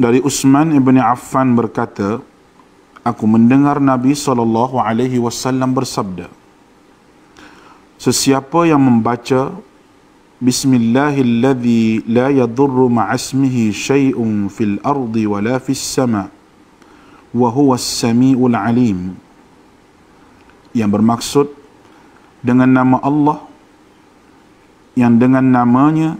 dari Utsman bin Affan berkata, aku mendengar Nabi saw bersabda, Sesiapa yang membaca Bismillahilladzi la yadurru ma'asmihi syai'un fil ardi wa la fis sama wa huwas samiul alim yang bermaksud dengan nama Allah yang dengan namanya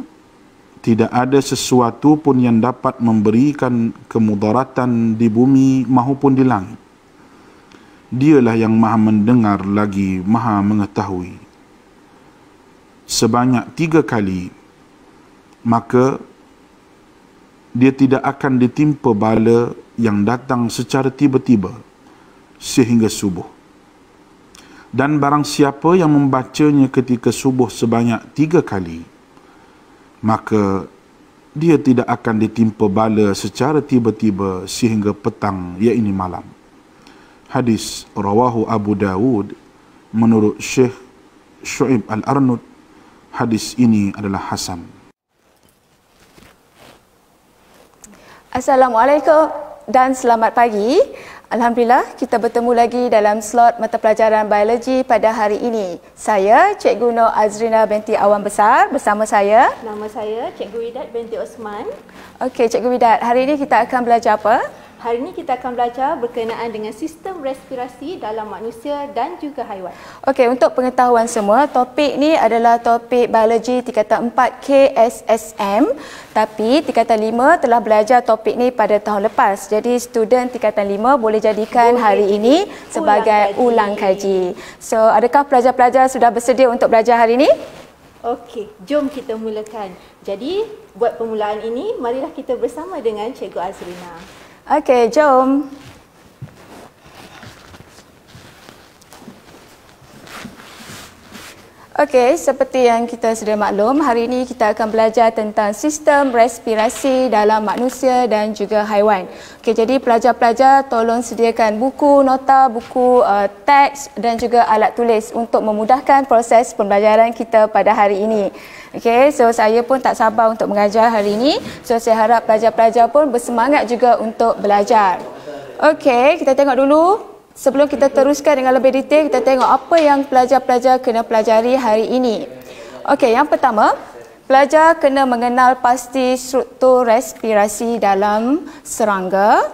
tidak ada sesuatu pun yang dapat memberikan kemudaratan di bumi maupun di langit. Dialah yang maha mendengar lagi maha mengetahui. Sebanyak tiga kali, maka dia tidak akan ditimpa bala yang datang secara tiba-tiba sehingga subuh. Dan barang siapa yang membacanya ketika subuh sebanyak tiga kali, maka dia tidak akan ditimpa bala secara tiba-tiba sehingga petang ini malam hadis rawahu Abu Dawud menurut Syekh Shu'ib Al-Arnud hadis ini adalah hasan Assalamualaikum dan selamat pagi. Alhamdulillah, kita bertemu lagi dalam slot mata pelajaran biologi pada hari ini. Saya, Cikgu Nur Azrina binti Awam Besar bersama saya. Nama saya, Cikgu Widat binti Osman. Okey, Cikgu Widat, hari ini kita akan belajar apa? Hari ini kita akan belajar berkenaan dengan sistem respirasi dalam manusia dan juga haiwan. Okey, untuk pengetahuan semua, topik ni adalah topik biologi tingkatan 4 KSSM. Tapi tingkatan 5 telah belajar topik ni pada tahun lepas. Jadi student tingkatan 5 boleh jadikan boleh hari ini sebagai ulang kaji. ulang kaji. So, adakah pelajar-pelajar sudah bersedia untuk belajar hari ini? Okey, jom kita mulakan. Jadi, buat permulaan ini, marilah kita bersama dengan Cikgu Azrina. Okey, jom. Okey, seperti yang kita sudah maklum, hari ini kita akan belajar tentang sistem respirasi dalam manusia dan juga haiwan. Okey, jadi pelajar-pelajar tolong sediakan buku nota, buku uh, teks dan juga alat tulis untuk memudahkan proses pembelajaran kita pada hari ini. Okay, so saya pun tak sabar untuk mengajar hari ini. So saya harap pelajar-pelajar pun bersemangat juga untuk belajar. Okay, kita tengok dulu. Sebelum kita teruskan dengan lebih detail, kita tengok apa yang pelajar-pelajar kena pelajari hari ini. Okay, yang pertama, pelajar kena mengenal pasti struktur respirasi dalam serangga,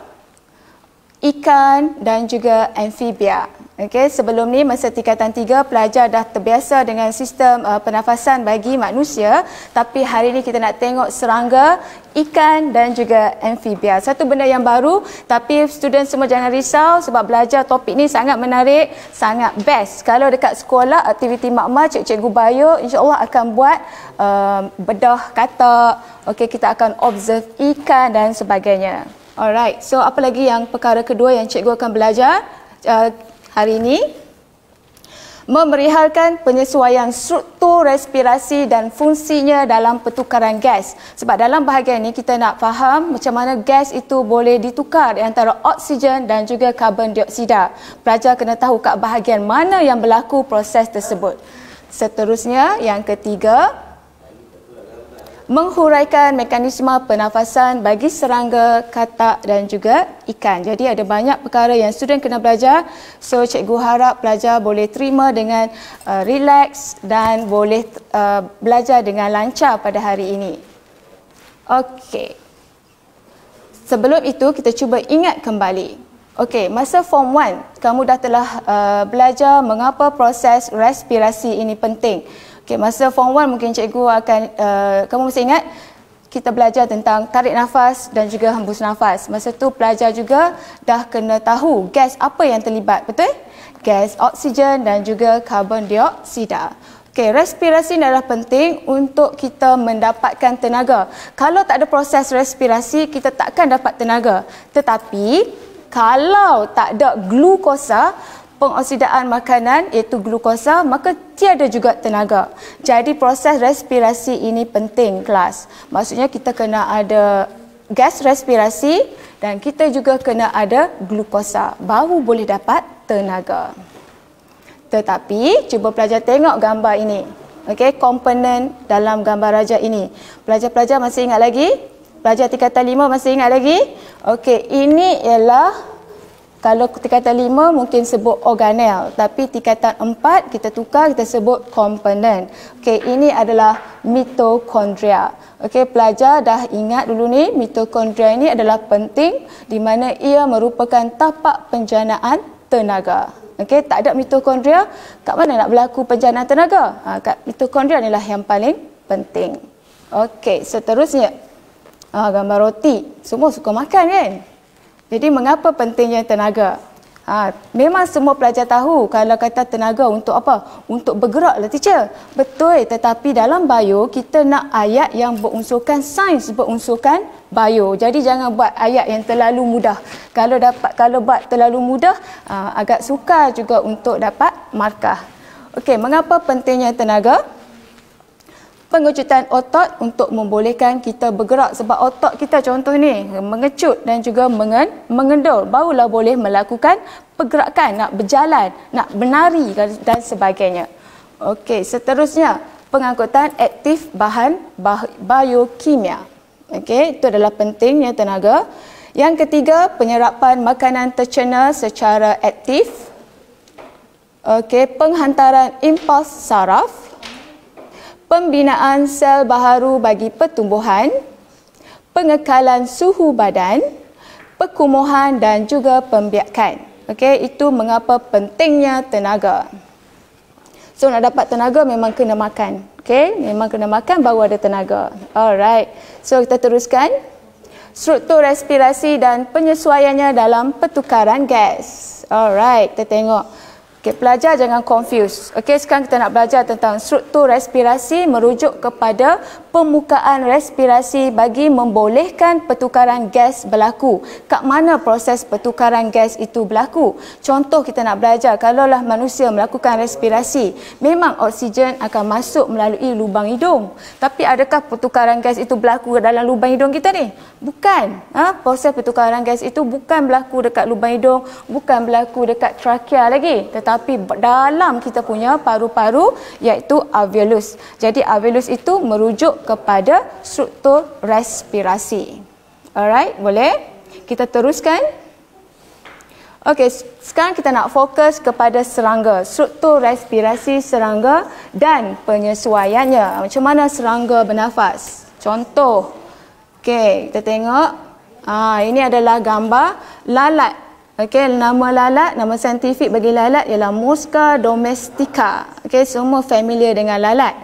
ikan dan juga amfibia. Okay, sebelum ni masa tingkatan 3 pelajar dah terbiasa dengan sistem uh, pernafasan bagi manusia, tapi hari ni kita nak tengok serangga, ikan dan juga amfibia. Satu benda yang baru, tapi student semua jangan risau sebab belajar topik ni sangat menarik, sangat best. Kalau dekat sekolah aktiviti makma cikgu-cikgu bio insya-Allah akan buat uh, bedah kata. Okey, kita akan observe ikan dan sebagainya. Alright. So apa lagi yang perkara kedua yang cikgu akan belajar? Uh, hari ini memerihalkan penyesuaian struktur respirasi dan fungsinya dalam pertukaran gas. Sebab dalam bahagian ini kita nak faham macam mana gas itu boleh ditukar antara oksigen dan juga karbon dioksida. Pelajar kena tahu kat bahagian mana yang berlaku proses tersebut. Seterusnya yang ketiga, menghuraikan mekanisme pernafasan bagi serangga, katak dan juga ikan. Jadi ada banyak perkara yang student kena belajar. So cikgu harap pelajar boleh terima dengan uh, relax dan boleh uh, belajar dengan lancar pada hari ini. Okey. Sebelum itu kita cuba ingat kembali. Okey, masa form 1 kamu dah telah uh, belajar mengapa proses respirasi ini penting. Okey, masa form 1 mungkin cikgu akan uh, kamu mesti ingat kita belajar tentang tarik nafas dan juga hembus nafas. Masa tu pelajar juga dah kena tahu gas apa yang terlibat, betul? Gas oksigen dan juga karbon dioksida. Okey, respirasi ni adalah penting untuk kita mendapatkan tenaga. Kalau tak ada proses respirasi, kita takkan dapat tenaga. Tetapi kalau tak ada glukosa, pengoksidaan makanan iaitu glukosa maka tiada juga tenaga. Jadi proses respirasi ini penting kelas. Maksudnya kita kena ada gas respirasi dan kita juga kena ada glukosa baru boleh dapat tenaga. Tetapi cuba pelajar tengok gambar ini. Okey, komponen dalam gambar raja ini. Pelajar-pelajar masih ingat lagi? Pelajar tingkatan 5 masih ingat lagi? Okey, ini ialah kalau tingkatan lima mungkin sebut organel, tapi tingkatan empat kita tukar kita sebut komponen. Okey, ini adalah mitokondria. Okey, pelajar dah ingat dulu ni mitokondria ini adalah penting di mana ia merupakan tapak penjanaan tenaga. Okey, tak ada mitokondria, kat mana nak berlaku penjanaan tenaga? Ha, kat mitokondria inilah yang paling penting. Okey, seterusnya. Ha, gambar roti. Semua suka makan kan? Jadi mengapa pentingnya tenaga? Ha, memang semua pelajar tahu kalau kata tenaga untuk apa? Untuk bergerak lah teacher. Betul tetapi dalam bio kita nak ayat yang berunsurkan sains, berunsurkan bio. Jadi jangan buat ayat yang terlalu mudah. Kalau dapat kalau buat terlalu mudah ha, agak sukar juga untuk dapat markah. Okey, mengapa pentingnya tenaga? Tenaga pengecutan otot untuk membolehkan kita bergerak sebab otot kita contoh ni mengecut dan juga mengen, mengendur barulah boleh melakukan pergerakan nak berjalan nak menari dan sebagainya okey seterusnya pengangkutan aktif bahan bah, biokimia okey itu adalah pentingnya tenaga yang ketiga penyerapan makanan tercerna secara aktif okey penghantaran impuls saraf pembinaan sel baharu bagi pertumbuhan, pengekalan suhu badan, pekumuhan dan juga pembiakan. Okey, itu mengapa pentingnya tenaga. So nak dapat tenaga memang kena makan. Okey, memang kena makan baru ada tenaga. Alright. So kita teruskan. Struktur respirasi dan penyesuaiannya dalam pertukaran gas. Alright, kita tengok. Okay, pelajar jangan confuse. Okay, sekarang kita nak belajar tentang struktur respirasi merujuk kepada Pemukaan respirasi bagi membolehkan pertukaran gas berlaku. Kat mana proses pertukaran gas itu berlaku? Contoh kita nak belajar, kalaulah manusia melakukan respirasi, memang oksigen akan masuk melalui lubang hidung. Tapi adakah pertukaran gas itu berlaku dalam lubang hidung kita ni? Bukan. Ha? Proses pertukaran gas itu bukan berlaku dekat lubang hidung, bukan berlaku dekat trachea lagi. Tetapi dalam kita punya paru-paru iaitu alveolus. Jadi alveolus itu merujuk kepada struktur respirasi. Alright, boleh? Kita teruskan. Okey, sekarang kita nak fokus kepada serangga, struktur respirasi serangga dan penyesuaiannya. Macam mana serangga bernafas? Contoh. Okey, kita tengok. Ah, ini adalah gambar lalat. Okey, nama lalat, nama saintifik bagi lalat ialah Musca domestica. Okey, semua familiar dengan lalat.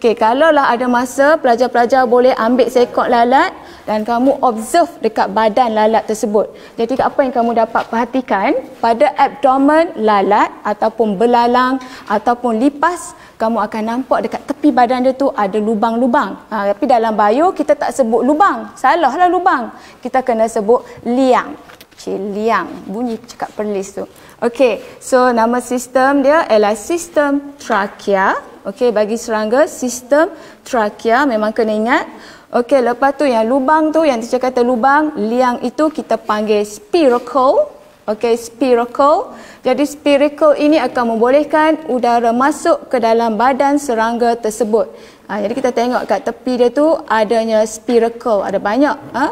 Okey, kalaulah ada masa pelajar-pelajar boleh ambil seekor lalat dan kamu observe dekat badan lalat tersebut. Jadi apa yang kamu dapat perhatikan pada abdomen lalat ataupun belalang ataupun lipas kamu akan nampak dekat tepi badan dia tu ada lubang-lubang. Ha, tapi dalam bio kita tak sebut lubang. Salahlah lubang. Kita kena sebut liang. Cik liang. Bunyi cakap perlis tu. Okay. So nama sistem dia ialah sistem trachea. Okey, bagi serangga sistem trakea memang kena ingat. Okey, lepas tu yang lubang tu yang teacher kata lubang, liang itu kita panggil spiracle. Okey, spiracle. Jadi spiracle ini akan membolehkan udara masuk ke dalam badan serangga tersebut. Ha, jadi kita tengok kat tepi dia tu adanya spiracle, ada banyak. Ha?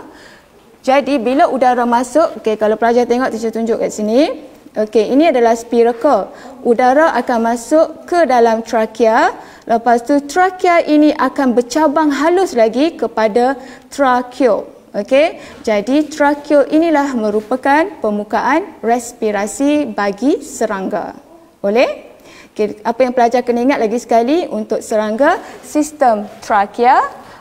Jadi bila udara masuk, okey kalau pelajar tengok teacher tunjuk kat sini. Okey, ini adalah spirocol. Udara akan masuk ke dalam trakea. Lepas tu trakea ini akan bercabang halus lagi kepada tracheol. Okey, jadi tracheol inilah merupakan permukaan respirasi bagi serangga. Boleh? Okay, apa yang pelajar kena ingat lagi sekali untuk serangga sistem trakea.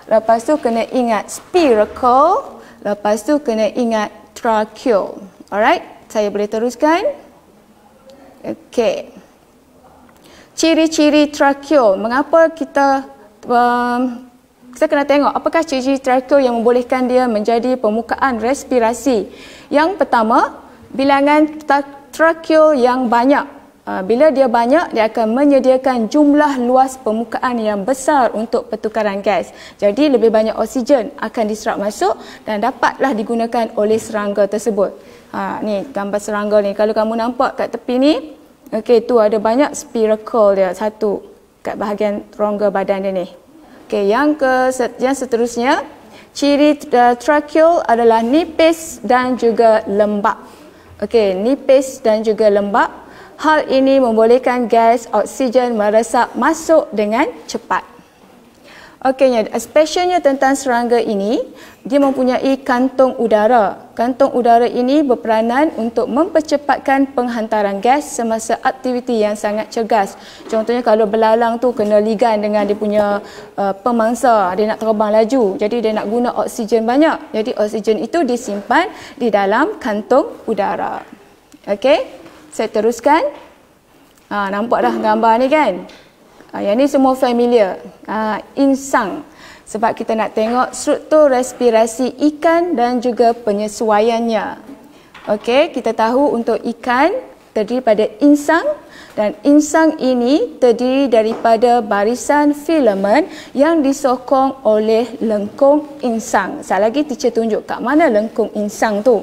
Lepas tu kena ingat spirocol. Lepas tu kena ingat tracheol. Alright? saya boleh teruskan? Okey. Ciri-ciri trakeal. Mengapa kita um, kita kena tengok apakah ciri-ciri trakeal yang membolehkan dia menjadi permukaan respirasi? Yang pertama, bilangan trakeal yang banyak. Uh, bila dia banyak, dia akan menyediakan jumlah luas permukaan yang besar untuk pertukaran gas. Jadi, lebih banyak oksigen akan diserap masuk dan dapatlah digunakan oleh serangga tersebut. Ha, ni gambar serangga ni. Kalau kamu nampak kat tepi ni, okey tu ada banyak spiracle dia satu kat bahagian rongga badan dia ni. Okey, yang ke yang seterusnya ciri uh, tracheal adalah nipis dan juga lembap. Okey, nipis dan juga lembap. Hal ini membolehkan gas oksigen meresap masuk dengan cepat. Okeynya, especially tentang serangga ini, dia mempunyai kantung udara kantung udara ini berperanan untuk mempercepatkan penghantaran gas semasa aktiviti yang sangat cergas. Contohnya kalau belalang tu kena ligan dengan dia punya uh, pemangsa, dia nak terbang laju. Jadi dia nak guna oksigen banyak. Jadi oksigen itu disimpan di dalam kantung udara. Okey, saya teruskan. Ha, nampak dah gambar ni kan? Ha, yang ni semua familiar. Ha, ah, insang. Insang sebab kita nak tengok struktur respirasi ikan dan juga penyesuaiannya. Okey, kita tahu untuk ikan terdiri pada insang dan insang ini terdiri daripada barisan filamen yang disokong oleh lengkung insang. Saya lagi teacher tunjuk kat mana lengkung insang tu.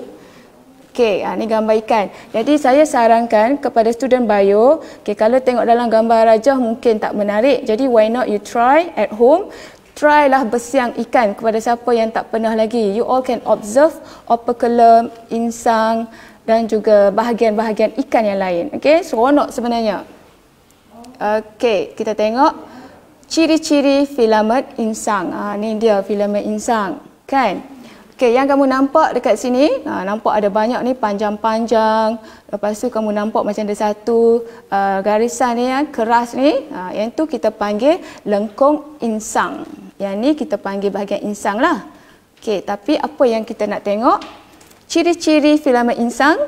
Okey, ini ha, gambar ikan. Jadi saya sarankan kepada student bio, okey, kalau tengok dalam gambar rajah mungkin tak menarik. Jadi why not you try at home try lah bersiang ikan kepada siapa yang tak pernah lagi. You all can observe operculum, insang dan juga bahagian-bahagian ikan yang lain. Okay, seronok sebenarnya. Okay, kita tengok ciri-ciri filamen insang. Ha, ni dia filamen insang. Kan? Okay, yang kamu nampak dekat sini, ha, nampak ada banyak ni panjang-panjang. Lepas tu kamu nampak macam ada satu uh, garisan ni yang keras ni. Ha, yang tu kita panggil lengkung insang. Yang ni kita panggil bahagian insang lah. Okey, tapi apa yang kita nak tengok? Ciri-ciri filamen insang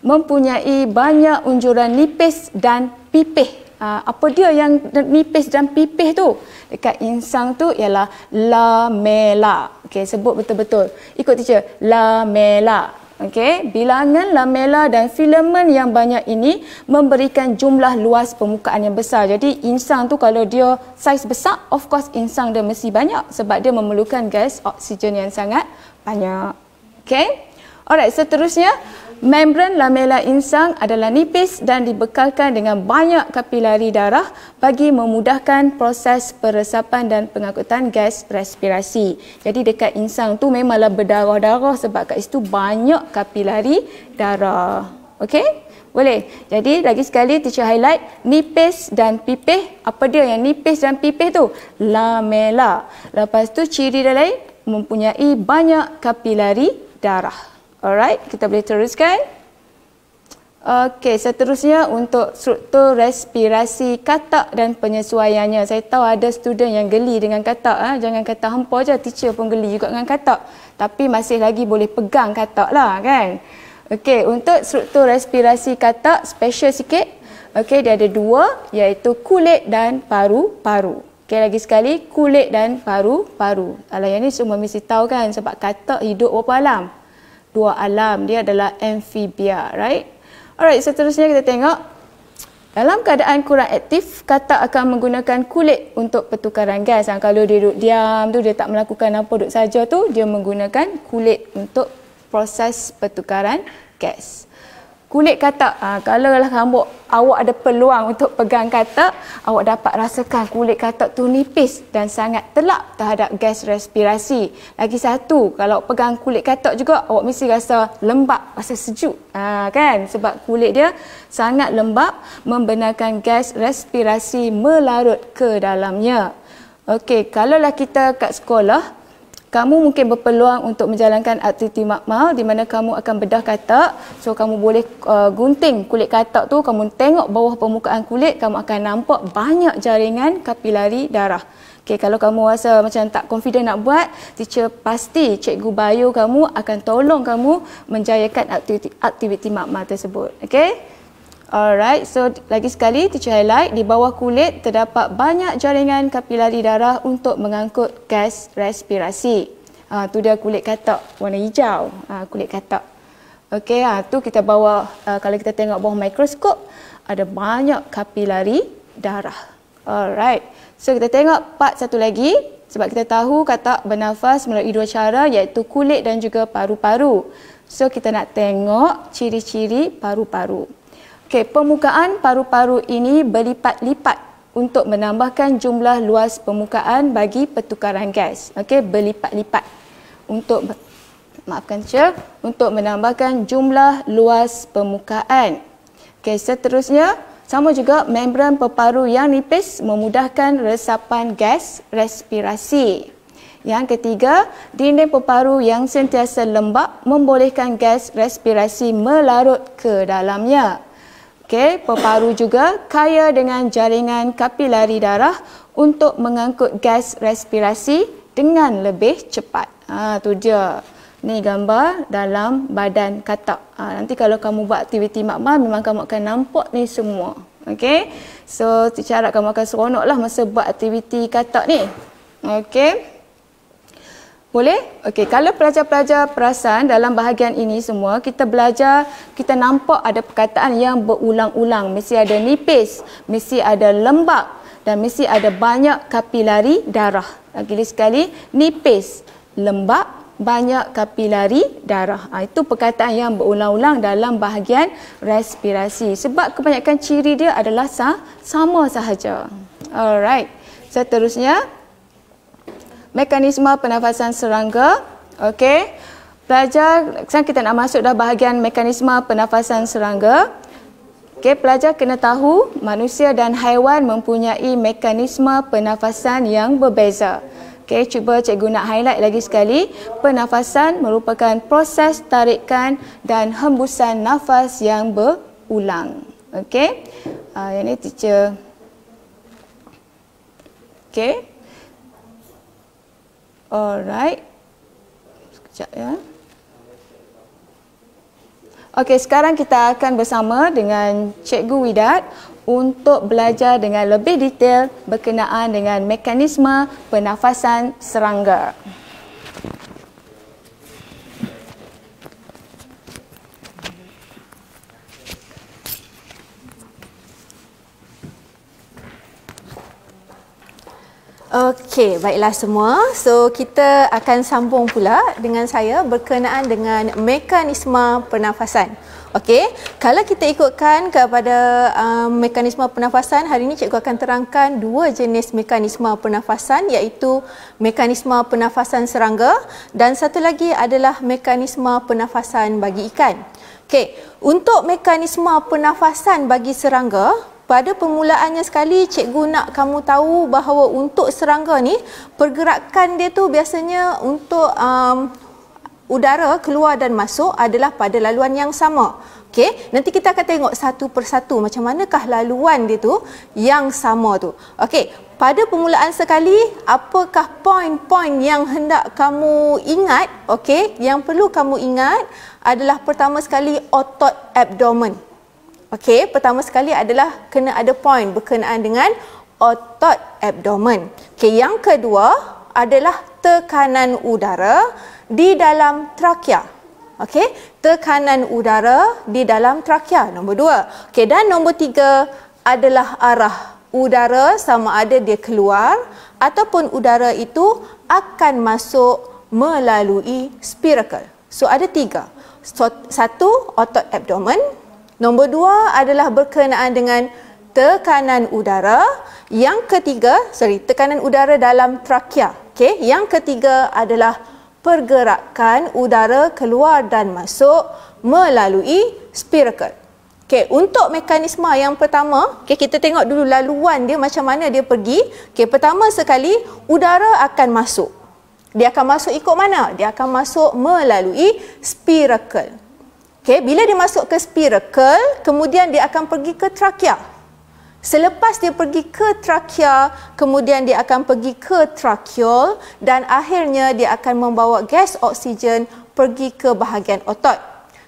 mempunyai banyak unjuran nipis dan pipih. Ha, apa dia yang nipis dan pipih tu? Dekat insang tu ialah lamela. Okey, sebut betul-betul. Ikut teacher. Lamela. Okey, bilangan lamela dan filamen yang banyak ini memberikan jumlah luas permukaan yang besar. Jadi insang tu kalau dia saiz besar, of course insang dia mesti banyak sebab dia memerlukan gas oksigen yang sangat banyak. Okey. Alright, seterusnya membran lamela insang adalah nipis dan dibekalkan dengan banyak kapilari darah bagi memudahkan proses peresapan dan pengangkutan gas respirasi. Jadi dekat insang tu memanglah berdarah-darah sebab kat situ banyak kapilari darah. Okey? Boleh. Jadi lagi sekali teacher highlight nipis dan pipih. Apa dia yang nipis dan pipih tu? Lamela. Lepas tu ciri dia lain mempunyai banyak kapilari darah. Alright, kita boleh teruskan. Okey, seterusnya untuk struktur respirasi katak dan penyesuaiannya. Saya tahu ada student yang geli dengan katak. Ha? Jangan kata hampa je, teacher pun geli juga dengan katak. Tapi masih lagi boleh pegang katak lah kan. Okey, untuk struktur respirasi katak, special sikit. Okey, dia ada dua iaitu kulit dan paru-paru. Okey, lagi sekali kulit dan paru-paru. Alah yang ni semua mesti tahu kan sebab katak hidup berapa alam? dua alam. Dia adalah amphibia, right? Alright, seterusnya kita tengok. Dalam keadaan kurang aktif, katak akan menggunakan kulit untuk pertukaran gas. Dan ah, kalau dia duduk diam tu, dia tak melakukan apa duduk saja tu, dia menggunakan kulit untuk proses pertukaran gas. Gas kulit katak ha, kalau lah kamu awak ada peluang untuk pegang katak awak dapat rasakan kulit katak tu nipis dan sangat telak terhadap gas respirasi lagi satu kalau pegang kulit katak juga awak mesti rasa lembap, rasa sejuk ha, kan sebab kulit dia sangat lembap, membenarkan gas respirasi melarut ke dalamnya Okey, kalau lah kita kat sekolah, kamu mungkin berpeluang untuk menjalankan aktiviti makmal di mana kamu akan bedah katak. So kamu boleh uh, gunting kulit katak tu, kamu tengok bawah permukaan kulit, kamu akan nampak banyak jaringan kapilari darah. Okay, kalau kamu rasa macam tak confident nak buat, teacher pasti cikgu bio kamu akan tolong kamu menjayakan aktiviti, aktiviti makmal tersebut. Okay? Alright, so lagi sekali teacher highlight di bawah kulit terdapat banyak jaringan kapilari darah untuk mengangkut gas respirasi. Ha, tu dia kulit katak warna hijau, ha, kulit katak. Okey, ha, tu kita bawa ha, kalau kita tengok bawah mikroskop ada banyak kapilari darah. Alright, so kita tengok part satu lagi sebab kita tahu katak bernafas melalui dua cara iaitu kulit dan juga paru-paru. So kita nak tengok ciri-ciri paru-paru. Okay, permukaan paru-paru ini berlipat-lipat untuk menambahkan jumlah luas permukaan bagi pertukaran gas. Okay, berlipat-lipat untuk maafkan saya untuk menambahkan jumlah luas permukaan. Okay, seterusnya sama juga membran peparu yang nipis memudahkan resapan gas respirasi. Yang ketiga, dinding peparu yang sentiasa lembap membolehkan gas respirasi melarut ke dalamnya. Okey, peparu juga kaya dengan jaringan kapilari darah untuk mengangkut gas respirasi dengan lebih cepat. Ha tu dia. Ni gambar dalam badan katak. Ha, nanti kalau kamu buat aktiviti makma memang kamu akan nampak ni semua. Okey. So secara kamu akan seronoklah masa buat aktiviti katak ni. Okey. Boleh? Okey, kalau pelajar-pelajar perasan dalam bahagian ini semua, kita belajar, kita nampak ada perkataan yang berulang-ulang. Mesti ada nipis, mesti ada lembab dan mesti ada banyak kapilari darah. Lagi sekali, nipis, lembab, banyak kapilari darah. Ha, itu perkataan yang berulang-ulang dalam bahagian respirasi. Sebab kebanyakan ciri dia adalah sah- sama sahaja. Alright, seterusnya. So, mekanisme pernafasan serangga. Okey. Pelajar, sekarang kita nak masuk dah bahagian mekanisme pernafasan serangga. Okey, pelajar kena tahu manusia dan haiwan mempunyai mekanisme pernafasan yang berbeza. Okey, cuba cikgu nak highlight lagi sekali. Pernafasan merupakan proses tarikan dan hembusan nafas yang berulang. Okey. Uh, yang ini teacher. Okey. Alright. Sekejap ya. Okey, sekarang kita akan bersama dengan Cikgu Widat untuk belajar dengan lebih detail berkenaan dengan mekanisme pernafasan serangga. Okey. Okey, baiklah semua. So kita akan sambung pula dengan saya berkenaan dengan mekanisme pernafasan. Okey, kalau kita ikutkan kepada um, mekanisme pernafasan, hari ini cikgu akan terangkan dua jenis mekanisme pernafasan iaitu mekanisme pernafasan serangga dan satu lagi adalah mekanisme pernafasan bagi ikan. Okey, untuk mekanisme pernafasan bagi serangga, pada permulaannya sekali cikgu nak kamu tahu bahawa untuk serangga ni pergerakan dia tu biasanya untuk um, udara keluar dan masuk adalah pada laluan yang sama. Okey, nanti kita akan tengok satu persatu macam manakah laluan dia tu yang sama tu. Okey, pada permulaan sekali apakah poin-poin yang hendak kamu ingat? Okey, yang perlu kamu ingat adalah pertama sekali otot abdomen. Okey, pertama sekali adalah kena ada point berkenaan dengan otot abdomen. Okey, yang kedua adalah tekanan udara di dalam trakea. Okey, tekanan udara di dalam trakea nombor dua. Okey, dan nombor tiga adalah arah udara sama ada dia keluar ataupun udara itu akan masuk melalui spiracle. So ada tiga. satu otot abdomen, Nombor dua adalah berkenaan dengan tekanan udara. Yang ketiga, sorry, tekanan udara dalam trakea. Okay. Yang ketiga adalah pergerakan udara keluar dan masuk melalui spiracle. Okay, untuk mekanisme yang pertama, okay, kita tengok dulu laluan dia macam mana dia pergi. Okay, pertama sekali, udara akan masuk. Dia akan masuk ikut mana? Dia akan masuk melalui spiracle. Okay, bila dia masuk ke spiracle, kemudian dia akan pergi ke trakea. Selepas dia pergi ke trakea, kemudian dia akan pergi ke trakeol dan akhirnya dia akan membawa gas oksigen pergi ke bahagian otot.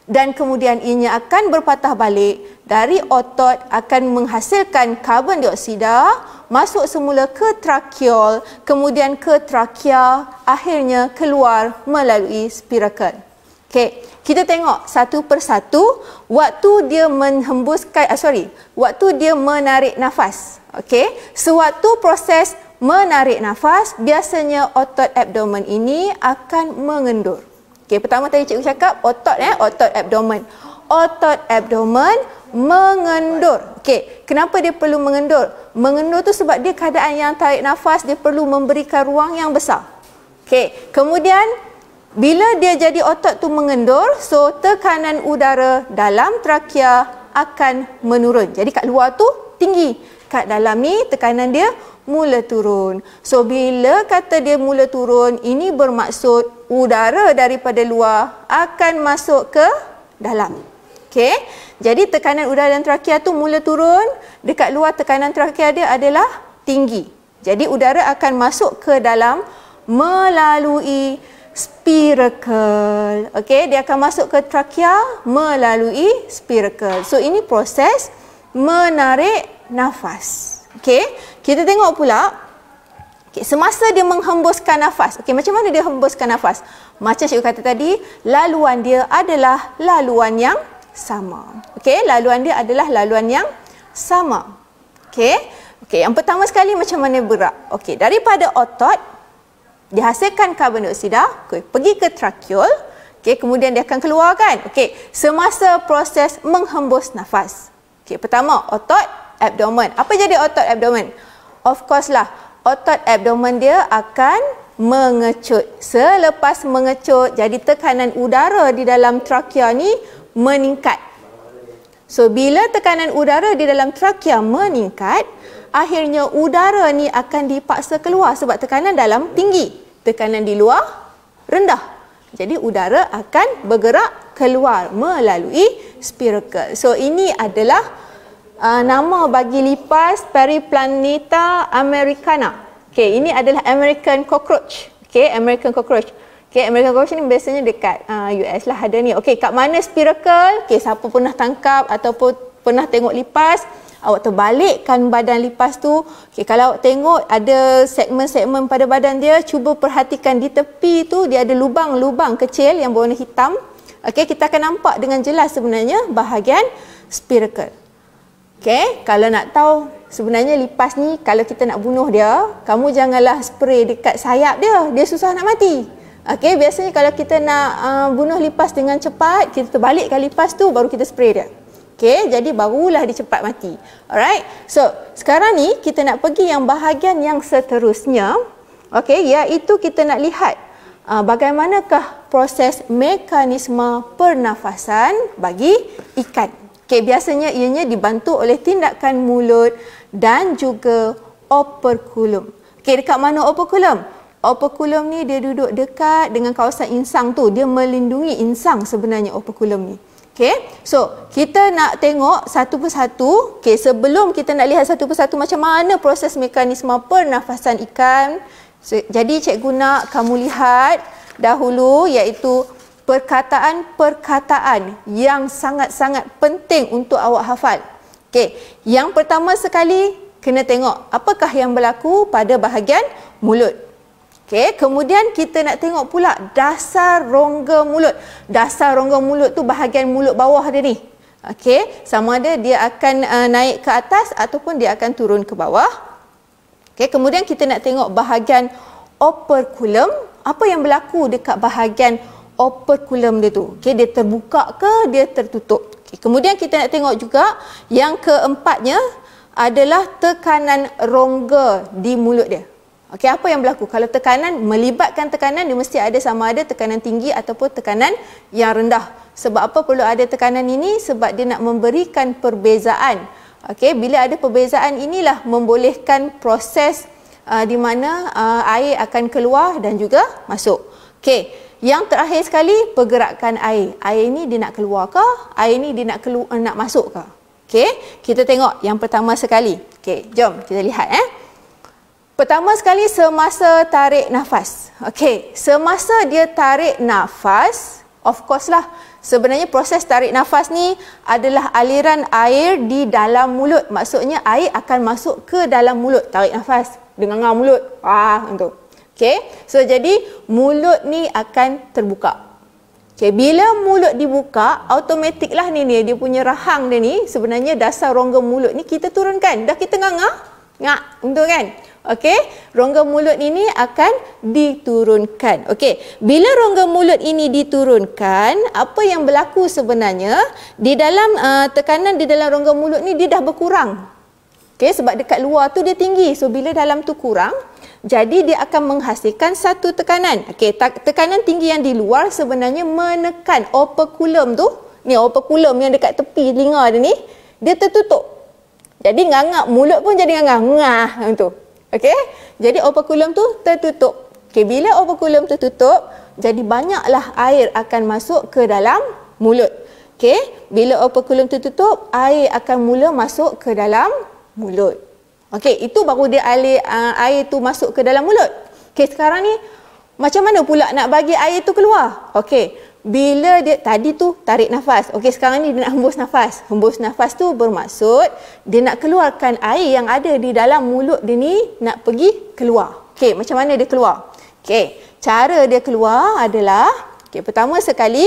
Dan kemudian ianya akan berpatah balik dari otot akan menghasilkan karbon dioksida masuk semula ke trakeol, kemudian ke trakea, akhirnya keluar melalui spiracle. Okay. Kita tengok satu persatu waktu dia menghembuskan, uh, sorry, waktu dia menarik nafas. Okay. Sewaktu proses menarik nafas, biasanya otot abdomen ini akan mengendur. Okay. Pertama tadi cikgu cakap otot, eh, otot abdomen. Otot abdomen mengendur. Okay, kenapa dia perlu mengendur? Mengendur tu sebab dia keadaan yang tarik nafas, dia perlu memberikan ruang yang besar. Okay, kemudian bila dia jadi otot tu mengendur, so tekanan udara dalam trakea akan menurun. Jadi kat luar tu tinggi, kat dalam ni tekanan dia mula turun. So bila kata dia mula turun, ini bermaksud udara daripada luar akan masuk ke dalam. Okey. Jadi tekanan udara dalam trakea tu mula turun, dekat luar tekanan trakea dia adalah tinggi. Jadi udara akan masuk ke dalam melalui spiracle. Okey, dia akan masuk ke trachea melalui spiracle. So ini proses menarik nafas. Okey, kita tengok pula okay, semasa dia menghembuskan nafas. Okey, macam mana dia hembuskan nafas? Macam saya kata tadi, laluan dia adalah laluan yang sama. Okey, laluan dia adalah laluan yang sama. Okey. Okey, yang pertama sekali macam mana berak? Okey, daripada otot dihasilkan karbon dioksida okay, pergi ke trakeol okay kemudian dia akan keluarkan, okay semasa proses menghembus nafas okay pertama otot abdomen apa jadi otot abdomen of course lah otot abdomen dia akan mengecut selepas mengecut jadi tekanan udara di dalam trakea ni meningkat so bila tekanan udara di dalam trakea meningkat akhirnya udara ni akan dipaksa keluar sebab tekanan dalam tinggi. Tekanan di luar rendah. Jadi udara akan bergerak keluar melalui spiracle. So ini adalah uh, nama bagi lipas Periplaneta americana. Okay, ini adalah American cockroach. Okay, American cockroach. Okay, American cockroach ni biasanya dekat uh, US lah ada ni. Okay, kat mana spiracle? Okay, siapa pernah tangkap ataupun pernah tengok lipas? awak terbalikkan badan lipas tu. Okay, kalau awak tengok ada segmen-segmen pada badan dia, cuba perhatikan di tepi tu dia ada lubang-lubang kecil yang berwarna hitam. Okey kita akan nampak dengan jelas sebenarnya bahagian spiracle. Okey kalau nak tahu sebenarnya lipas ni kalau kita nak bunuh dia, kamu janganlah spray dekat sayap dia. Dia susah nak mati. Okey biasanya kalau kita nak uh, bunuh lipas dengan cepat, kita terbalikkan lipas tu baru kita spray dia. Okay, jadi barulah dia cepat mati. Alright, so sekarang ni kita nak pergi yang bahagian yang seterusnya. Okay, iaitu kita nak lihat uh, bagaimanakah proses mekanisme pernafasan bagi ikan. Okay, biasanya ianya dibantu oleh tindakan mulut dan juga operculum. Okay, dekat mana operculum? Operculum ni dia duduk dekat dengan kawasan insang tu. Dia melindungi insang sebenarnya operculum ni. Okay. So, kita nak tengok satu persatu. Okay, sebelum kita nak lihat satu persatu macam mana proses mekanisme pernafasan ikan. So, jadi, cek guna kamu lihat dahulu yaitu perkataan-perkataan yang sangat-sangat penting untuk awak hafal. Okay. Yang pertama sekali, kena tengok apakah yang berlaku pada bahagian mulut. Okey, kemudian kita nak tengok pula dasar rongga mulut. Dasar rongga mulut tu bahagian mulut bawah dia ni. Okey, sama ada dia akan uh, naik ke atas ataupun dia akan turun ke bawah. Okey, kemudian kita nak tengok bahagian operculum. Apa yang berlaku dekat bahagian operculum dia tu? Okey, dia terbuka ke dia tertutup? Okay, kemudian kita nak tengok juga yang keempatnya adalah tekanan rongga di mulut dia. Okey, apa yang berlaku? Kalau tekanan melibatkan tekanan, dia mesti ada sama ada tekanan tinggi ataupun tekanan yang rendah. Sebab apa perlu ada tekanan ini? Sebab dia nak memberikan perbezaan. Okey, bila ada perbezaan inilah membolehkan proses uh, di mana uh, air akan keluar dan juga masuk. Okey, yang terakhir sekali pergerakan air. Air ini dia nak keluar ke? Air ini dia nak keluar, nak masuk ke? Okey, kita tengok yang pertama sekali. Okey, jom kita lihat eh. Pertama sekali semasa tarik nafas. Okey, semasa dia tarik nafas, of course lah sebenarnya proses tarik nafas ni adalah aliran air di dalam mulut. Maksudnya air akan masuk ke dalam mulut tarik nafas dengan ngam mulut. Ah, untuk. Okey. So jadi mulut ni akan terbuka. Okey, bila mulut dibuka, automatiklah ni ni dia punya rahang dia ni sebenarnya dasar rongga mulut ni kita turunkan. Dah kita ngangah, -ngang, ngak untuk kan okey rongga mulut ini akan diturunkan okey bila rongga mulut ini diturunkan apa yang berlaku sebenarnya di dalam uh, tekanan di dalam rongga mulut ni dia dah berkurang okey sebab dekat luar tu dia tinggi so bila dalam tu kurang jadi dia akan menghasilkan satu tekanan okey tekanan tinggi yang di luar sebenarnya menekan operculum tu ni operculum yang dekat tepi telinga dia ni dia tertutup jadi ngangak mulut pun jadi ngangak ngah tu. Okey? Jadi operculum tu tertutup. Okey, bila operculum tertutup, jadi banyaklah air akan masuk ke dalam mulut. Okey, bila operculum tertutup, air akan mula masuk ke dalam mulut. Okey, itu baru dia air, uh, ah, air tu masuk ke dalam mulut. Okey, sekarang ni macam mana pula nak bagi air tu keluar? Okey bila dia tadi tu tarik nafas. Okey sekarang ni dia nak hembus nafas. Hembus nafas tu bermaksud dia nak keluarkan air yang ada di dalam mulut dia ni nak pergi keluar. Okey macam mana dia keluar? Okey cara dia keluar adalah okey pertama sekali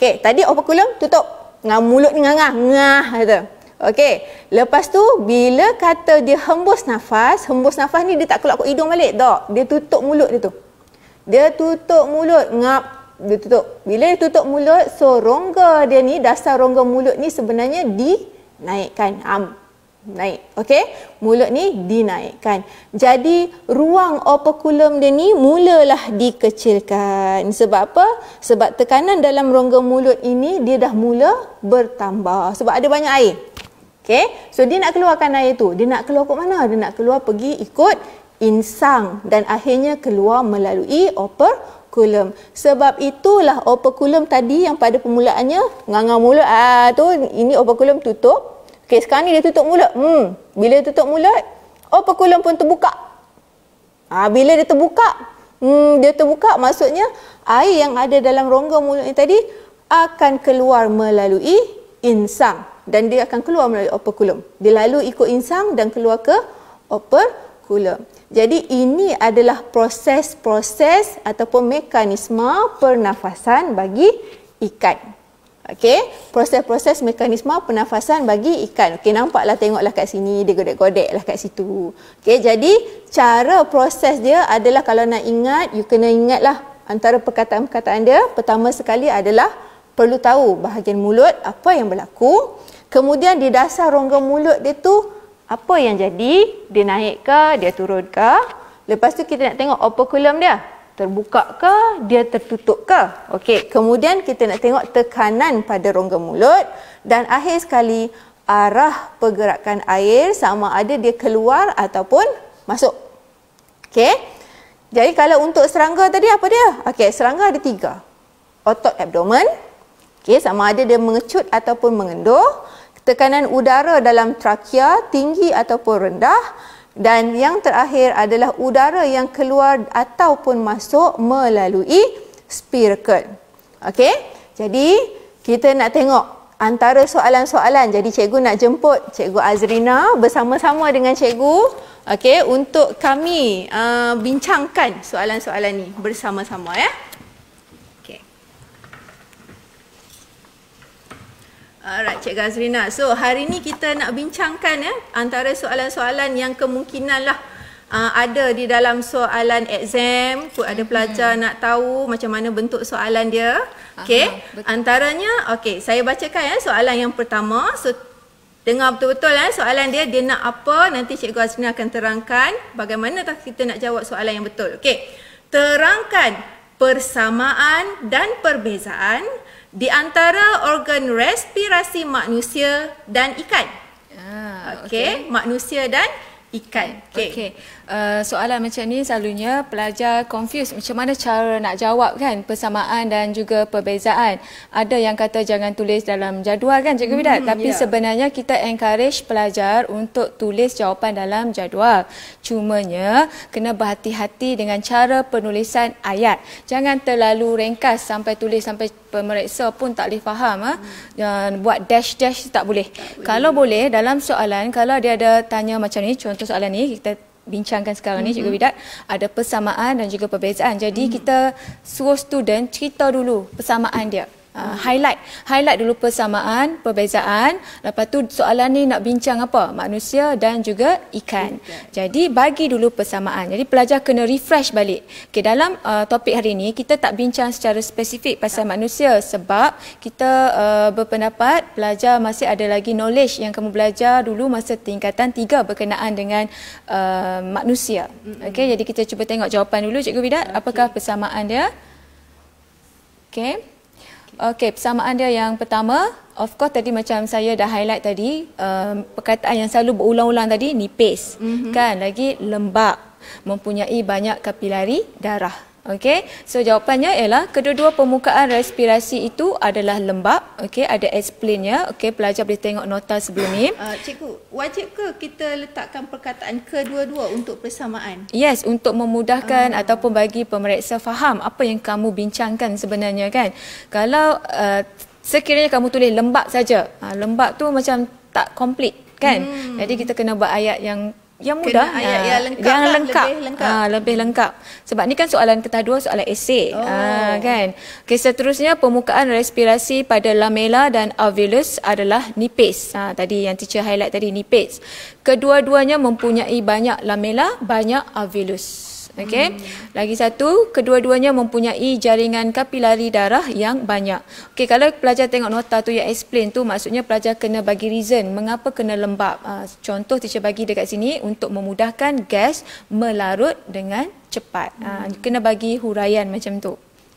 okey tadi operculum tutup. Ngah mulut ni ngah ngah kata. Okey, lepas tu bila kata dia hembus nafas, hembus nafas ni dia tak keluar kok hidung balik tak? Dia tutup mulut dia tu. Dia tutup mulut, ngap, dia tutup. Bila dia tutup mulut, so rongga dia ni, dasar rongga mulut ni sebenarnya dinaikkan. Am, naik. Okey? Mulut ni dinaikkan. Jadi ruang operculum dia ni mulalah dikecilkan. Sebab apa? Sebab tekanan dalam rongga mulut ini dia dah mula bertambah. Sebab ada banyak air. Okey? So dia nak keluarkan air tu. Dia nak keluar ke mana? Dia nak keluar pergi ikut insang dan akhirnya keluar melalui operculum. Sebab itulah operculum tadi yang pada permulaannya ngangang mulut ah tu ini operculum tutup. Okey sekarang ni dia tutup mulut. Hmm bila dia tutup mulut operculum pun terbuka. Ah bila dia terbuka hmm dia terbuka maksudnya air yang ada dalam rongga mulut ni tadi akan keluar melalui insang dan dia akan keluar melalui operculum. Dia lalu ikut insang dan keluar ke oper kula. Jadi ini adalah proses-proses ataupun mekanisme pernafasan bagi ikan. Okey, proses-proses mekanisme pernafasan bagi ikan. Okey, nampaklah tengoklah kat sini, dia godek-godek lah kat situ. Okey, jadi cara proses dia adalah kalau nak ingat, you kena ingatlah antara perkataan-perkataan dia. Pertama sekali adalah perlu tahu bahagian mulut apa yang berlaku. Kemudian di dasar rongga mulut dia tu apa yang jadi dia naik ke dia turun ke lepas tu kita nak tengok operculum dia terbuka ke dia tertutup ke okey kemudian kita nak tengok tekanan pada rongga mulut dan akhir sekali arah pergerakan air sama ada dia keluar ataupun masuk okey jadi kalau untuk serangga tadi apa dia okey serangga ada tiga otot abdomen okey sama ada dia mengecut ataupun mengendur tekanan udara dalam trakea tinggi ataupun rendah dan yang terakhir adalah udara yang keluar ataupun masuk melalui spiracle. Okey? Jadi kita nak tengok antara soalan-soalan. Jadi cikgu nak jemput cikgu Azrina bersama-sama dengan cikgu okey untuk kami uh, bincangkan soalan-soalan ni bersama-sama ya. Alright Cik Gazrina. So hari ni kita nak bincangkan ya antara soalan-soalan yang kemungkinanlah uh, ada di dalam soalan exam, Kau ada pelajar hmm. nak tahu macam mana bentuk soalan dia. Okey. Antaranya okay. saya bacakan ya soalan yang pertama. So dengar betul-betul ya soalan dia dia nak apa nanti Cik Gazrina akan terangkan bagaimana kita nak jawab soalan yang betul. Okay? Terangkan persamaan dan perbezaan di antara organ respirasi manusia dan ikan. Ah, okay. okay, manusia dan ikan. Okay. okay. Eh, soalan macam ni selalunya pelajar confuse macam mana cara nak jawab kan persamaan dan juga perbezaan. Ada yang kata jangan tulis dalam jadual kan Cikgu Bidat mm, tapi yeah. sebenarnya kita encourage pelajar untuk tulis jawapan dalam jadual. Cumanya kena berhati-hati dengan cara penulisan ayat. Jangan terlalu ringkas sampai tulis sampai pemeriksa pun tak boleh faham. Mm. Ha? Ya, buat dash-dash tak boleh. kalau boleh. boleh dalam soalan kalau dia ada tanya macam ni contoh soalan ni kita bincangkan sekarang mm-hmm. ni Cikgu Widat ada persamaan dan juga perbezaan. Jadi mm. kita suruh student cerita dulu persamaan dia uh, highlight highlight dulu persamaan perbezaan lepas tu soalan ni nak bincang apa manusia dan juga ikan jadi bagi dulu persamaan jadi pelajar kena refresh balik Okay, dalam uh, topik hari ini kita tak bincang secara spesifik pasal manusia sebab kita uh, berpendapat pelajar masih ada lagi knowledge yang kamu belajar dulu masa tingkatan 3 berkenaan dengan uh, manusia Okay, jadi kita cuba tengok jawapan dulu cikgu bidat apakah persamaan dia Okay. Okey, persamaan dia yang pertama, of course tadi macam saya dah highlight tadi, um, perkataan yang selalu berulang-ulang tadi nipis. Mm-hmm. Kan? Lagi lembap, mempunyai banyak kapilari darah. Okey, so jawapannya ialah kedua-dua permukaan respirasi itu adalah lembap. Okey, ada explainnya. ya. Okey, pelajar boleh tengok nota sebelum ni. Uh, cikgu, wajib ke kita letakkan perkataan kedua-dua untuk persamaan? Yes, untuk memudahkan uh. ataupun bagi pemeriksa faham apa yang kamu bincangkan sebenarnya kan. Kalau uh, sekiranya kamu tulis lembap saja, uh, lembap tu macam tak komplit kan. Hmm. Jadi kita kena buat ayat yang yang mudah Kena ayat yang ah, lengkap yang lengkap, lengkap. Lebih, lengkap. Ha, lebih lengkap sebab ni kan soalan ketah dua soalan esei ah, oh. ha, kan okey seterusnya permukaan respirasi pada lamela dan alveolus adalah nipis ha, tadi yang teacher highlight tadi nipis kedua-duanya mempunyai banyak lamela banyak alveolus Okey. Hmm. Lagi satu, kedua-duanya mempunyai jaringan kapilari darah yang banyak. Okey, kalau pelajar tengok nota tu yang explain tu maksudnya pelajar kena bagi reason mengapa kena lembap. Uh, ah, contoh teacher bagi dekat sini untuk memudahkan gas melarut dengan cepat. Hmm. kena bagi huraian macam tu.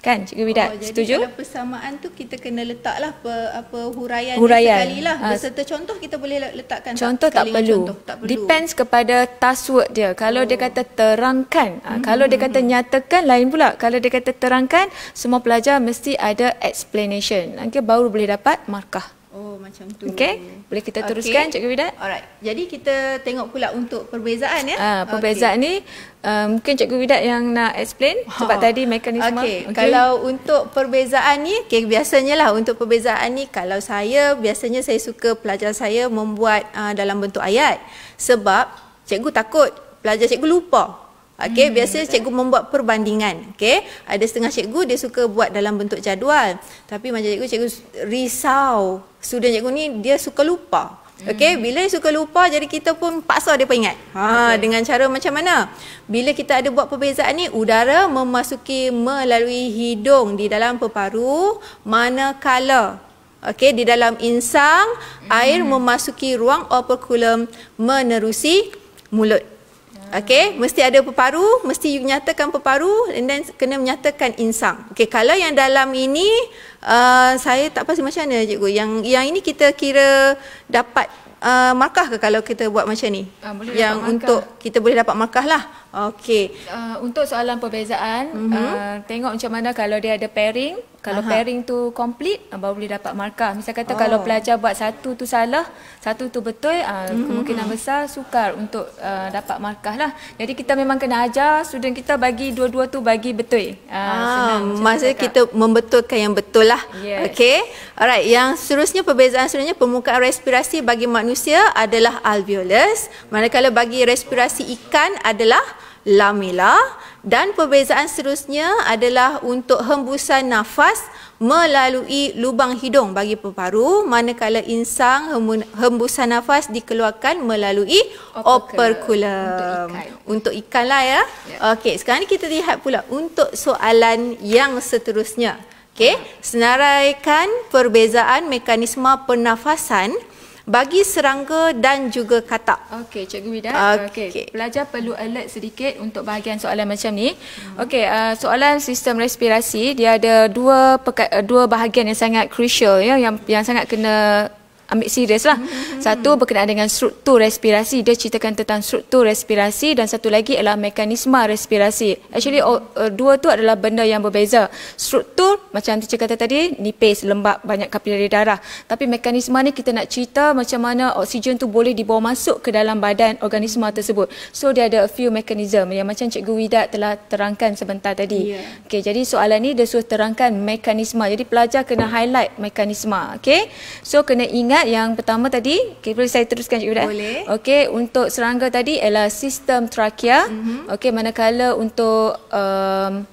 Kan Cikgu Bidat? Oh, jadi setuju? Jadi kalau persamaan tu kita kena letaklah apa, apa huraian, huraian. sekali lah. Beserta contoh kita boleh letakkan contoh tak, tak perlu. contoh tak perlu. Depends kepada task dia. Kalau oh. dia kata terangkan, -hmm. kalau dia kata hmm. nyatakan lain pula. Kalau dia kata terangkan, semua pelajar mesti ada explanation. Okay, baru boleh dapat markah. Oh macam tu. Okey, boleh kita teruskan okay. Cikgu Widat? Alright. Jadi kita tengok pula untuk perbezaan ya. Ah, perbezaan okay. ni uh, mungkin Cikgu Widat yang nak explain wow. Ha. sebab tadi mekanisme. Okey, okay. kalau untuk perbezaan ni, okay, biasanya lah untuk perbezaan ni kalau saya biasanya saya suka pelajar saya membuat uh, dalam bentuk ayat sebab cikgu takut pelajar cikgu lupa. Okey, hmm, biasa cikgu membuat perbandingan. Okey, ada setengah cikgu dia suka buat dalam bentuk jadual. Tapi macam cikgu, cikgu risau. Student cikgu ni dia suka lupa. Okey, hmm. bila dia suka lupa jadi kita pun paksa dia peringat. Ha, okay. dengan cara macam mana? Bila kita ada buat perbezaan ni, udara memasuki melalui hidung di dalam peparu, manakala Okey di dalam insang mm. air hmm. memasuki ruang operculum menerusi mulut. Okey, mesti ada peparu, mesti you nyatakan peparu and then kena menyatakan insang. Okey, kalau yang dalam ini uh, saya tak pasti macam mana cikgu. Yang yang ini kita kira dapat uh, markah ke kalau kita buat macam ni? Ah, yang untuk kita boleh dapat markah lah. Okey. Uh, untuk soalan perbezaan, uh-huh. uh, tengok macam mana kalau dia ada pairing. Kalau Aha. pairing tu komplit, uh, eh, baru boleh dapat markah. Misal kata oh. kalau pelajar buat satu tu salah, satu tu betul, uh, uh-huh. kemungkinan mhm. besar sukar untuk uh, dapat markah lah. Jadi kita memang kena ajar student kita bagi dua-dua tu bagi betul. Uh, ah, maksudnya kita, kita membetulkan yang betul lah. Yes. Okey. Alright, yang seterusnya perbezaan sebenarnya permukaan respirasi bagi manusia adalah alveolus. Manakala bagi respirasi ikan adalah lamila dan perbezaan seterusnya adalah untuk hembusan nafas melalui lubang hidung bagi peparu manakala insang hembusan nafas dikeluarkan melalui operculum untuk ikan lah ya yeah. okey sekarang kita lihat pula untuk soalan yang seterusnya okey ah. senaraikan perbezaan mekanisme pernafasan bagi serangga dan juga katak. Okey, Cikgu Widah. Okey. Okay. Pelajar perlu alert sedikit untuk bahagian soalan macam ni. Hmm. Okey, uh, soalan sistem respirasi dia ada dua dua bahagian yang sangat crucial ya yang yang sangat kena ambil serius lah. Mm-hmm. Satu berkenaan dengan struktur respirasi. Dia ceritakan tentang struktur respirasi dan satu lagi adalah mekanisme respirasi. Actually mm-hmm. o, uh, dua tu adalah benda yang berbeza. Struktur macam Cik kata tadi nipis, lembab, banyak kapilari darah. Tapi mekanisme ni kita nak cerita macam mana oksigen tu boleh dibawa masuk ke dalam badan organisma tersebut. So dia ada a few mechanism yang macam Cikgu Widat telah terangkan sebentar tadi. Yeah. Okay, jadi soalan ni dia suruh terangkan mekanisme. Jadi pelajar kena highlight mekanisme. Okay? So kena ingat ingat yang pertama tadi, okay, boleh saya teruskan Cik Budak? Boleh. Okey, untuk serangga tadi ialah sistem trakea. Mm-hmm. Okey, manakala untuk um,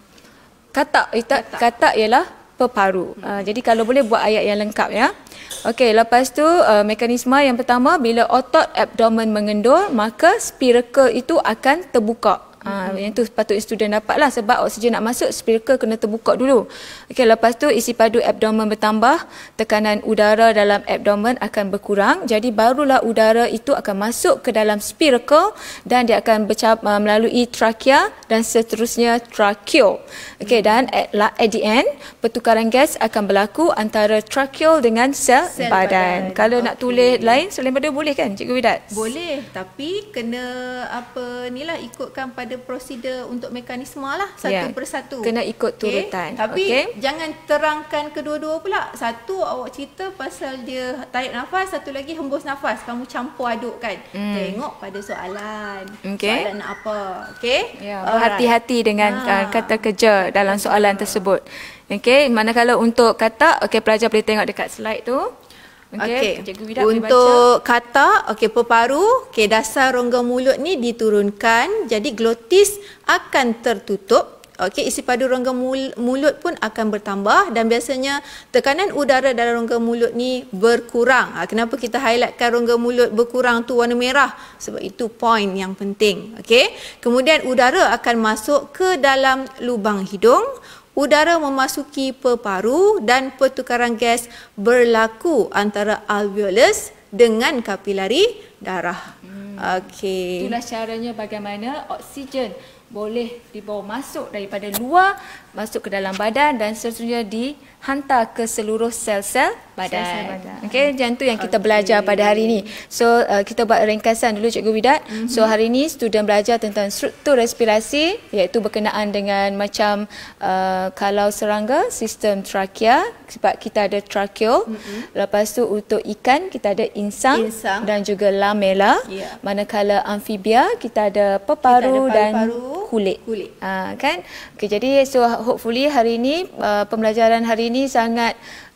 katak, eh, katak. katak ialah peparu. Mm-hmm. Uh, jadi kalau boleh buat ayat yang lengkap ya. Okey, lepas tu uh, mekanisme yang pertama, bila otot abdomen mengendur, maka spiracle itu akan terbuka. Ha, Yang tu patut student dapat lah sebab oksigen nak masuk spiracle kena terbuka dulu. Okay, lepas tu isi padu abdomen bertambah, tekanan udara dalam abdomen akan berkurang. Jadi barulah udara itu akan masuk ke dalam spiracle dan dia akan bercap, uh, ah, melalui trachea dan seterusnya tracheal. Okay, dan at, at the end, pertukaran gas akan berlaku antara tracheal dengan sel, sel badan. badan. Kalau okay. nak tulis lain selain pada boleh kan Cikgu Widat? Boleh tapi kena apa ni lah ikutkan pada ada prosedur untuk mekanisme lah satu yeah. persatu. Kena ikut turutan. Okay. Tapi okay. jangan terangkan kedua-dua pula. Satu awak cerita pasal dia tarik nafas, satu lagi hembus nafas. Kamu campur aduk kan. Mm. Tengok pada soalan. Okay. Soalan apa. Okay. Yeah. Ya, Hati-hati dengan ha. Uh, kata kerja dalam soalan tersebut. Okay. Manakala untuk kata, okay, pelajar boleh tengok dekat slide tu. Okey. Okay. Untuk baca. kata, okey peparu, okey dasar rongga mulut ni diturunkan jadi glotis akan tertutup. Okey, isi padu rongga mulut pun akan bertambah dan biasanya tekanan udara dalam rongga mulut ni berkurang. Ah, kenapa kita highlightkan rongga mulut berkurang tu warna merah? Sebab itu point yang penting. Okey. Kemudian udara akan masuk ke dalam lubang hidung udara memasuki peparu dan pertukaran gas berlaku antara alveolus dengan kapilari darah. Hmm. Okey. Itulah caranya bagaimana oksigen boleh dibawa masuk daripada luar masuk ke dalam badan dan seterusnya dihantar ke seluruh sel-sel badan. badan. Okey, jantung yang kita okay. belajar pada hari ini. So, uh, kita buat ringkasan dulu Cikgu Widat. Mm-hmm. So, hari ini student belajar tentang struktur respirasi iaitu berkenaan dengan macam uh, kalau serangga, sistem trakea sebab kita ada tracheal. Mm-hmm. Lepas tu untuk ikan kita ada insang, insang. dan juga lamela. Yeah. Manakala amfibia kita ada peparu, kita ada peparu dan paru, kulit. kulit. Uh, kan? Okay, jadi so hopefully hari ini uh, pembelajaran hari ini sangat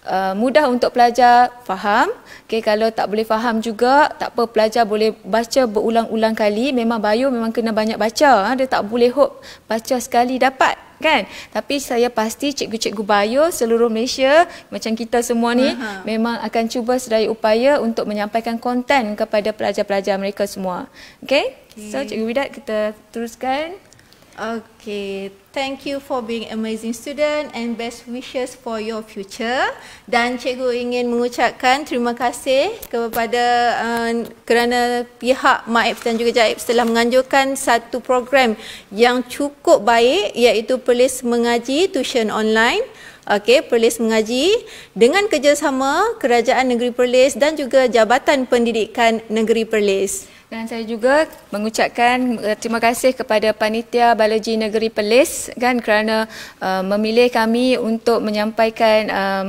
Uh, mudah untuk pelajar faham. Okay, kalau tak boleh faham juga, tak apa pelajar boleh baca berulang-ulang kali. Memang bio memang kena banyak baca. Ha? Dia tak boleh hope baca sekali dapat. Kan? Tapi saya pasti cikgu-cikgu bio seluruh Malaysia macam kita semua ni Aha. memang akan cuba sedaya upaya untuk menyampaikan konten kepada pelajar-pelajar mereka semua. Okay? okay. So Cikgu Widat kita teruskan. Okay, thank you for being amazing student and best wishes for your future. Dan cikgu ingin mengucapkan terima kasih kepada uh, kerana pihak MAIP dan juga JAIP telah menganjurkan satu program yang cukup baik iaitu Perlis Mengaji Tuition Online okey Perlis mengaji dengan kerjasama Kerajaan Negeri Perlis dan juga Jabatan Pendidikan Negeri Perlis. Dan saya juga mengucapkan eh, terima kasih kepada Panitia Balaji Negeri Perlis kan kerana uh, memilih kami untuk menyampaikan um,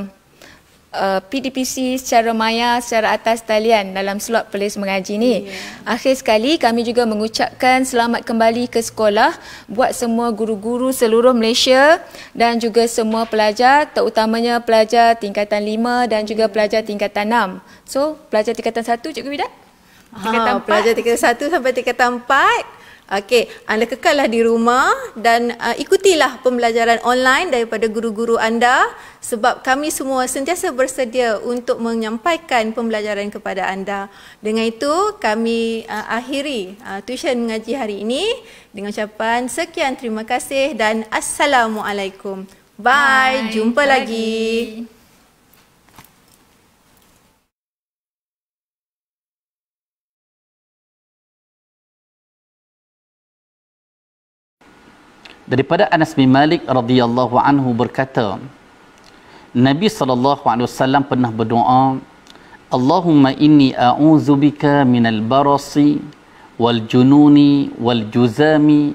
Uh, PDPC secara maya secara atas talian dalam slot pelis mengaji ni. Yeah. Akhir sekali kami juga mengucapkan selamat kembali ke sekolah buat semua guru-guru seluruh Malaysia dan juga semua pelajar terutamanya pelajar tingkatan 5 dan juga ya. pelajar tingkatan 6. So, pelajar tingkatan 1 Cikgu Widat? Ah, tingkatan 4. pelajar tingkatan 1 sampai tingkatan 4 Okey, anda kekallah di rumah dan uh, ikutilah pembelajaran online daripada guru-guru anda sebab kami semua sentiasa bersedia untuk menyampaikan pembelajaran kepada anda. Dengan itu, kami uh, akhiri uh, tuition mengaji hari ini dengan ucapan sekian terima kasih dan assalamualaikum. Bye, Bye. jumpa Bye. lagi. daripada Anas bin Malik radhiyallahu anhu berkata Nabi sallallahu alaihi wasallam pernah berdoa Allahumma inni a'udzubika minal barasi wal jununi wal juzami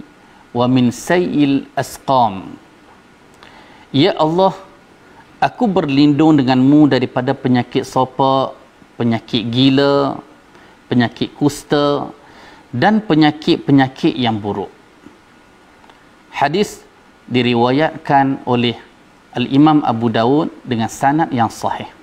wa min sayyil asqam Ya Allah aku berlindung denganmu daripada penyakit sopa penyakit gila penyakit kusta dan penyakit-penyakit yang buruk hadis diriwayatkan oleh Al-Imam Abu Daud dengan sanad yang sahih.